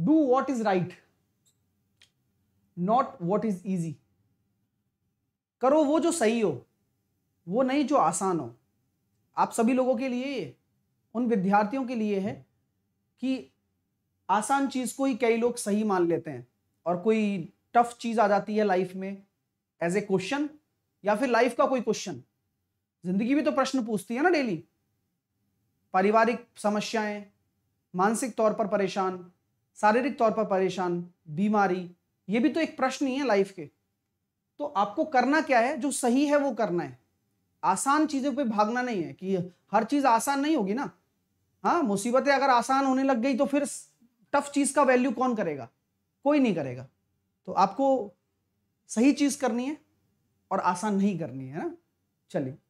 do what is right not what is easy करो वो जो सही हो वो नहीं जो आसान हो आप सभी लोगों के लिए उन विद्यार्थियों के लिए है कि आसान चीज़ को ही कई लोग सही मान लेते हैं और कोई टफ चीज़ आ जाती है लाइफ में एज ए क्वेश्चन या फिर लाइफ का कोई क्वेश्चन जिंदगी भी तो प्रश्न पूछती है ना डेली पारिवारिक समस्याएं मानसिक तौर पर परेशान शारीरिक तौर पर परेशान बीमारी ये भी तो एक प्रश्न ही है लाइफ के तो आपको करना क्या है जो सही है वो करना है आसान चीज़ों पे भागना नहीं है कि हर चीज़ आसान नहीं होगी ना हाँ मुसीबतें अगर आसान होने लग गई तो फिर टफ चीज़ का वैल्यू कौन करेगा कोई नहीं करेगा तो आपको सही चीज़ करनी है और आसान नहीं करनी है ना चलिए